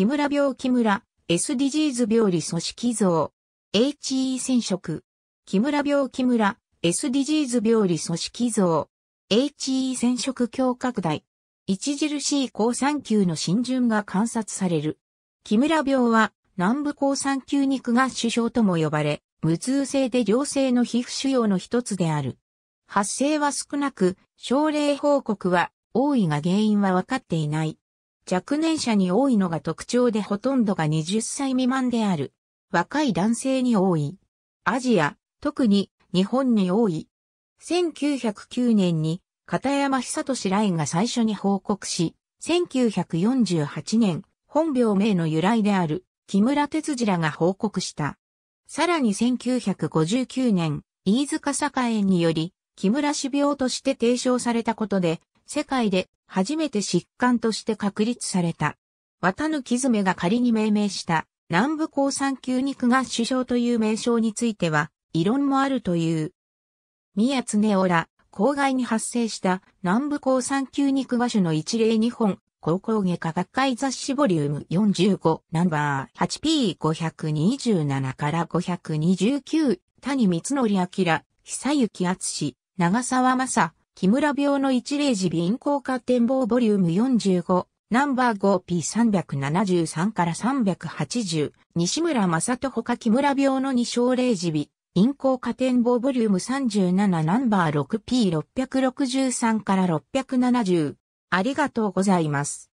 木村病木村、SDGs 病理組織像。HE 染色。木村病木村、SDGs 病理組織像。HE 染色強拡大。著しい高酸球の浸潤が観察される。木村病は南部高酸球肉が主症とも呼ばれ、無痛性で良性の皮膚腫瘍の一つである。発生は少なく、症例報告は多いが原因は分かっていない。若年者に多いのが特徴でほとんどが20歳未満である。若い男性に多い。アジア、特に日本に多い。1909年に片山久俊来が最初に報告し、1948年、本病名の由来である木村哲次らが報告した。さらに1959年、飯塚栄により、木村氏病として提唱されたことで、世界で初めて疾患として確立された。綿貫爪が仮に命名した南部高産級肉が首相という名称については、異論もあるという。宮常オら、郊外に発生した南部高産級肉芽種の一例日本高校外科学会雑誌ボリューム45ナンバー 8P527 から529谷光則明久幸厚長沢正木村病の一例時陰困化展望ボリューム45、ナンバー 5P373 から380、西村正人ほか木村病の二症例時微、陰困化展望ボリューム37ナンバー 6P663 から670。ありがとうございます。